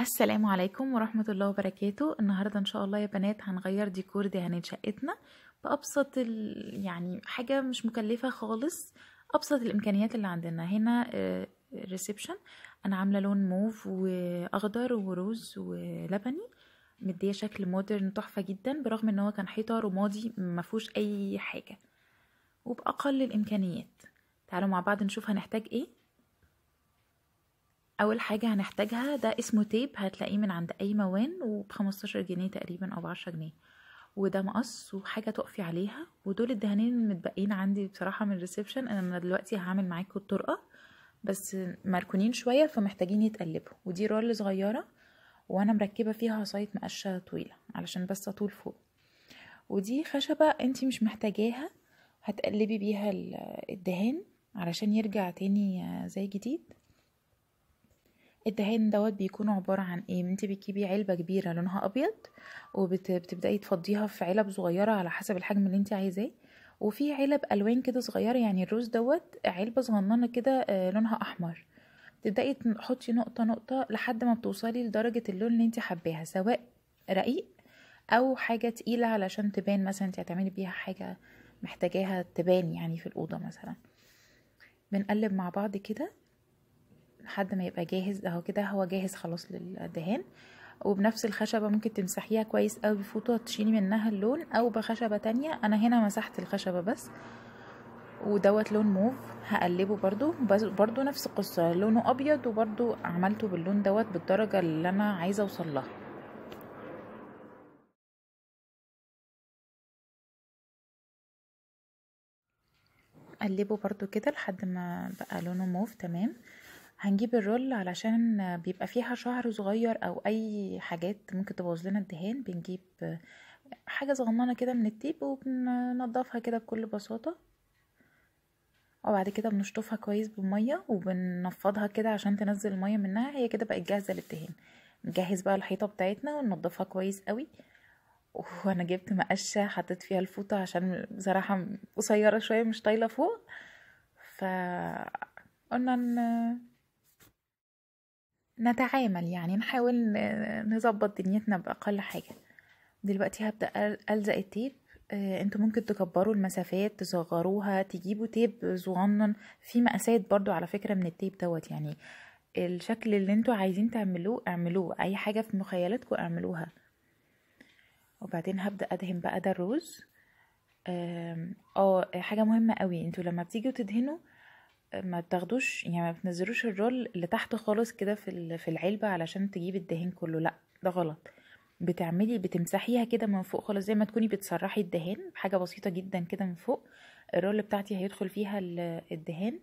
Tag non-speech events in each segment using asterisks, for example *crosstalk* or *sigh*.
السلام عليكم ورحمة الله وبركاته النهاردة ان شاء الله يا بنات هنغير ديكور دهانات شقتنا بأبسط ال... يعني حاجة مش مكلفة خالص أبسط الإمكانيات اللي عندنا هنا ريسبشن آه، أنا عاملة لون موف وأخضر وروز ولبني مدية شكل مودرن تحفة جدا برغم ان هو كان حيطة رمادي مفهوش أي حاجة وبأقل الإمكانيات تعالوا مع بعض نشوف هنحتاج ايه اول حاجه هنحتاجها ده اسمه تيب هتلاقيه من عند اي موان وب15 جنيه تقريبا او ب10 جنيه وده مقص وحاجه تقفي عليها ودول الدهانين المتبقين عندي بصراحه من الريسبشن انا دلوقتي هعمل معاكم الطرقه بس مركونين شويه فمحتاجين يتقلبوا ودي رول صغيره وانا مركبه فيها عصايه مقشه طويله علشان بس اطول فوق ودي خشبه انتي مش محتاجاها هتقلبي بيها الدهان علشان يرجع تاني زي جديد الدهان دوت بيكون عباره عن ايه انت بتجيبي علبه كبيره لونها ابيض وبتبداي تفضيها في علب صغيره على حسب الحجم اللي انت عايزاه وفي علب الوان كده صغيره يعني الروز دوت علبه صغننه كده آه، لونها احمر تبداي تحطي نقطه نقطه لحد ما بتوصلي لدرجه اللون اللي انت حباها سواء رقيق او حاجه تقيله علشان تبان مثلا انت هتعملي بيها حاجه محتاجاها تبان يعني في الاوضه مثلا بنقلب مع بعض كده لحد ما يبقى جاهز اهو كده هو جاهز خلاص للدهان وبنفس الخشبة ممكن تمسحيها كويس قوي بفوطة تشيلي منها اللون او بخشبة تانية انا هنا مسحت الخشبة بس ودوت لون موف هقلبه برضو برضو نفس القصة لونه ابيض وبرضو عملته باللون دوت بالدرجة اللي انا عايزة اوصل لها اقلبه برضو كده لحد ما بقى لونه موف تمام هنجيب الرول علشان بيبقى فيها شعر صغير او اي حاجات ممكن تبوظ لنا الدهان بنجيب حاجه صغننه كده من التيب وبننضفها كده بكل بساطه وبعد كده بنشطفها كويس بميه وبننفضها كده عشان تنزل الميه منها هي كده بقت جاهزه للدهان نجهز بقى الحيطه بتاعتنا وننضفها كويس قوي وانا جبت مقشه حطيت فيها الفوطه عشان بصراحه قصيره شويه مش طايله فوق ف قلنا نتعامل يعني نحاول نظبط دنيتنا باقل حاجه دلوقتي هبدا الزق التيب آه، انتوا ممكن تكبروا المسافات تصغروها تجيبوا تيب صغنن في مقاسات برضو على فكره من التيب دوت يعني الشكل اللي انتوا عايزين تعملوه اعملوه اي حاجه في مخيلتكم اعملوها وبعدين هبدا ادهن بقى ده الروز اه حاجه مهمه قوي انتوا لما بتيجوا تدهنوا ما بتاخدوش يعني ما بتنزلوش الرول اللي تحت خالص كده في في العلبه علشان تجيب الدهان كله لا ده غلط بتعملي بتمسحيها كده من فوق خالص زي ما تكوني بتسرحي الدهان بحاجه بسيطه جدا كده من فوق الرول بتاعتي هيدخل فيها الدهان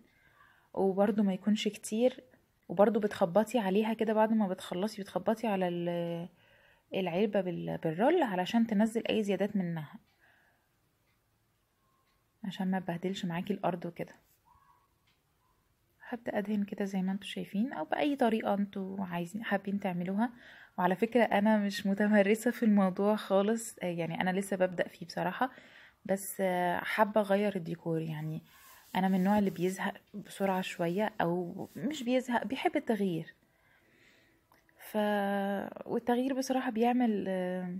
وبرده ما يكونش كتير وبرده بتخبطي عليها كده بعد ما بتخلصي بتخبطي على العلبه بالرول علشان تنزل اي زيادات منها عشان ما بهدلش معاكي الارض وكده هبدأ أدهن كده زي ما انتوا شايفين أو بأي طريقة انتوا عايزين حابين تعملوها وعلى فكرة أنا مش متمرسة في الموضوع خالص آه، يعني أنا لسه ببدأ فيه بصراحة بس آه، حابة أغير الديكور يعني أنا من النوع اللي بيزهق بسرعة شوية أو مش بيزهق بيحب التغيير ف والتغيير بصراحة بيعمل آه،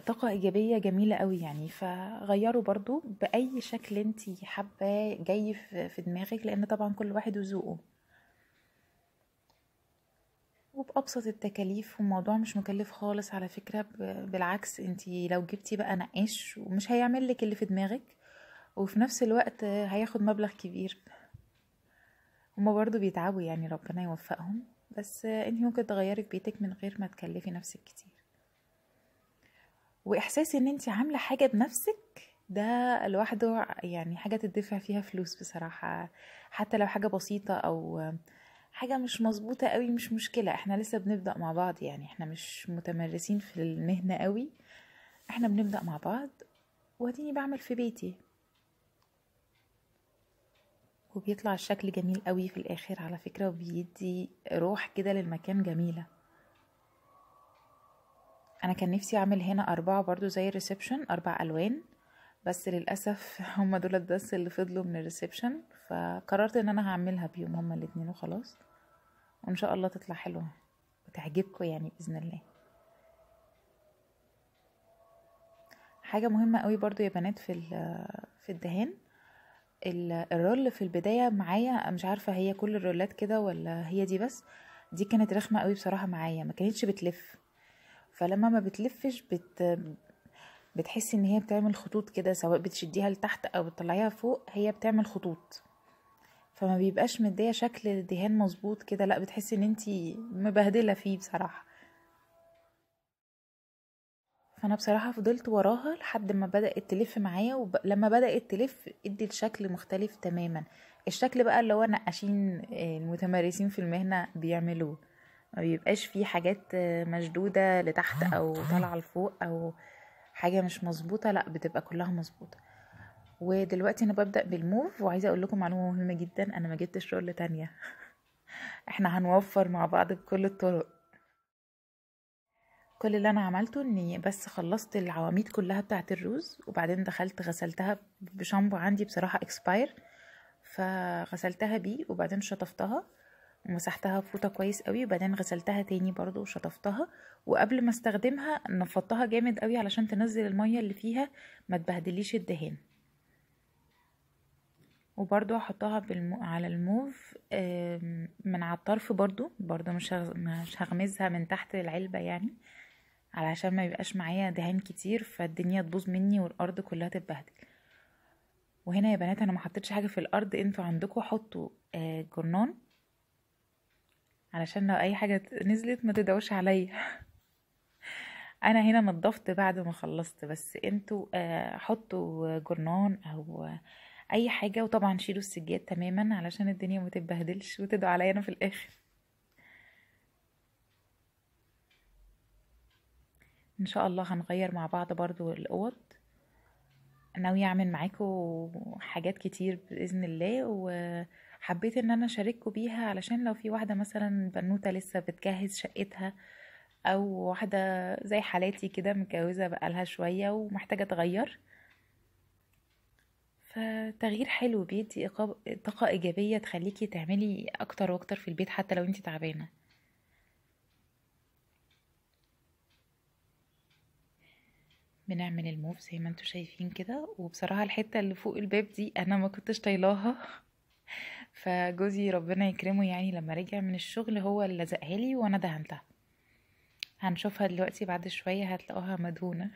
طاقة إيجابية جميلة قوي يعني فغيره برضو بأي شكل انت حابة جاي في دماغك لأن طبعا كل واحد وذوقه وبأبسط التكاليف والموضوع مش مكلف خالص على فكرة بالعكس انت لو جبتي بقى نقاش ومش هيعمل لك اللي في دماغك وفي نفس الوقت هياخد مبلغ كبير هما برضو بيتعبوا يعني ربنا يوفقهم بس انت ممكن تغيري في بيتك من غير ما تكلفي نفسك كتير واحساس ان انت عامله حاجه بنفسك ده لوحده يعني حاجه تدفع فيها فلوس بصراحه حتى لو حاجه بسيطه او حاجة مش مظبوطة قوي مش مشكلة احنا لسه بنبدأ مع بعض يعني احنا مش متمرسين في المهنة قوي احنا بنبدأ مع بعض وهديني بعمل في بيتي وبيطلع الشكل جميل قوي في الاخر على فكرة وبيدي روح كده للمكان جميلة انا كان نفسي اعمل هنا اربعة برضو زي الريسبشن اربع الوان بس للاسف *laughs* هما دولت بس اللي فضلوا من الريسبشن فقررت ان انا هعملها بيوم هما الاتنين وخلاص وان شاء الله تطلع حلوه وتعجبكم يعني باذن الله حاجه مهمه قوي برضو يا بنات في *laughs* في الدهان *laughs* الرول في البدايه معايا مش عارفه هي كل الرولات كده ولا هي دي بس دي كانت رخمه قوي بصراحه معايا ما كانتش بتلف فلما ما بتلفش بت بتحسي ان هي بتعمل خطوط كده سواء بتشديها لتحت او بتطلعيها فوق هي بتعمل خطوط فما بيبقاش مديه شكل الدهان مظبوط كده لا بتحسي ان انتي مبهدله فيه بصراحه فانا بصراحه فضلت وراها لحد ما بدات تلف معايا ولما بدات تلف ادي شكل مختلف تماما الشكل بقى اللي هو نقاشين المتمرسين آه، في المهنه بيعملوه ما بيبقاش فيه حاجات مشدوده لتحت آه، او طيب. طالعه لفوق او حاجه مش مظبوطه لا بتبقى كلها مظبوطه ودلوقتي انا ببدا بالموف وعايزه اقول لكم معلومه مهمه جدا انا ما جبتش شغل تانية *laughs* احنا هنوفر مع بعض بكل الطرق كل اللي انا عملته اني بس خلصت العواميد كلها بتاعه الروز وبعدين دخلت غسلتها بشامبو عندي بصراحه اكسباير فغسلتها بيه وبعدين شطفتها ومسحتها فوطة كويس قوي وبعدين غسلتها تاني برضو وشطفتها وقبل ما استخدمها نفضتها جامد قوي علشان تنزل المية اللي فيها ما تبهدليش الدهان وبرضو هحطها على الموف من على الطرف برضو برضو مش مش هغمزها من تحت العلبة يعني علشان ما يبقاش معايا دهان كتير فالدنيا تبوظ مني والارض كلها تتبهدل وهنا يا بنات انا ما حطيتش حاجه في الارض انتوا عندكم حطوا آه، جرنان علشان لو اي حاجة نزلت ما تدعوش عليا *laughs* انا هنا نضفت بعد ما خلصت بس انتوا آه، حطوا جرنان او اي حاجة وطبعا شيلوا السجاد تماما علشان الدنيا ما تتبهدلش وتدعوا عليا انا في الاخر ان شاء الله هنغير مع بعض برضو الاوض ناوية اعمل معاكم حاجات كتير باذن الله و حبيت ان انا اشارككم بيها علشان لو في واحده مثلا بنوته لسه بتجهز شقتها او واحده زي حالاتي كده متجوزه بقالها شويه ومحتاجه تغير فتغيير حلو بيدي طاقه ايجابيه تخليكي تعملي اكتر واكتر في البيت حتى لو انت تعبانه بنعمل الموف زي ما انتوا شايفين كده وبصراحه الحته اللي فوق الباب دي انا ما كنتش طايلاها فجوزي ربنا يكرمه يعني لما رجع من الشغل هو اللي لزقها لي وانا دهنتها هنشوفها دلوقتي بعد شوية هتلاقوها مدهونة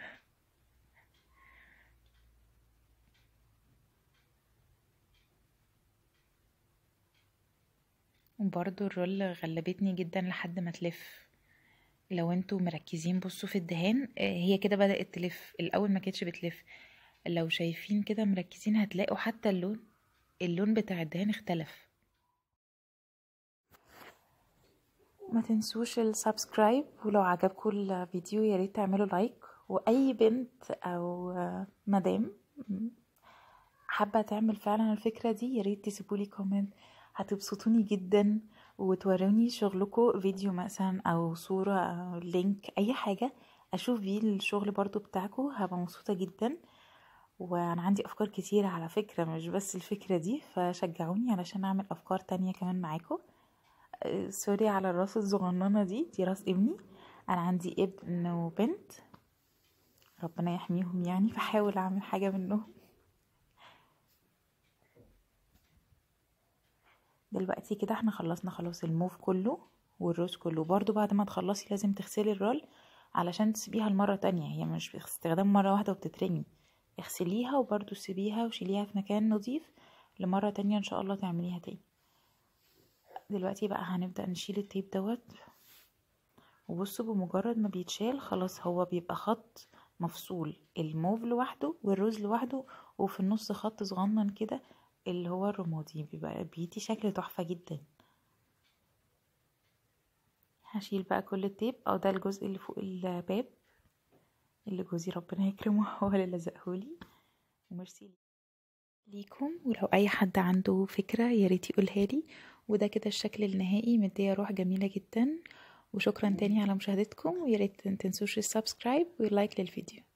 وبرضو الرول غلبتني جدا لحد ما تلف لو انتوا مركزين بصوا في الدهان آه، هي كده بدأت تلف الأول ما كانتش بتلف لو شايفين كده مركزين هتلاقوا حتى اللون اللون بتاع الدهان اختلف ما تنسوش السبسكرايب ولو عجبكم الفيديو يا ريت تعملوا لايك واي بنت او مدام حابه تعمل فعلا الفكره دي يا ريت تسيبولي كومنت هتبسطوني جدا وتوروني شغلكم فيديو مثلا او صوره او لينك اي حاجه اشوف بيه الشغل برضو بتاعكم هبقى مبسوطه جدا وانا عندي افكار كتيرة على فكرة مش بس الفكرة دي فشجعوني علشان اعمل افكار تانية كمان معاكم آه، سوري على الراس الصغننة دي دي راس ابني انا عندي ابن وبنت ربنا يحميهم يعني بحاول اعمل حاجة منهم دلوقتي كده احنا خلصنا خلاص الموف كله والروز كله برضو بعد ما تخلصي لازم تغسلي الرول علشان تسيبيها المرة تانية هي مش استخدام مرة واحدة وبتترمي اغسليها وبرده سيبيها وشيليها في مكان نظيف لمرة تانية ان شاء الله تعمليها تاني دلوقتي بقى هنبدأ نشيل التيب دوت وبصوا بمجرد ما بيتشال خلاص هو بيبقى خط مفصول الموف لوحده والروز لوحده وفي النص خط صغنن كده اللي هو الرمادي بيبقى بيدي شكل تحفة جدا هشيل بقى كل التيب او ده الجزء اللي فوق الباب اللي جوزي ربنا يكرمه *laughs* هو اللي لزقهولي ومرسي ليكم ولو اي حد عنده فكره يا ريت يقولها لي وده كده الشكل النهائي مديه روح جميله جدا وشكرا تاني على مشاهدتكم ويا ريت تنسوش السبسكرايب واللايك للفيديو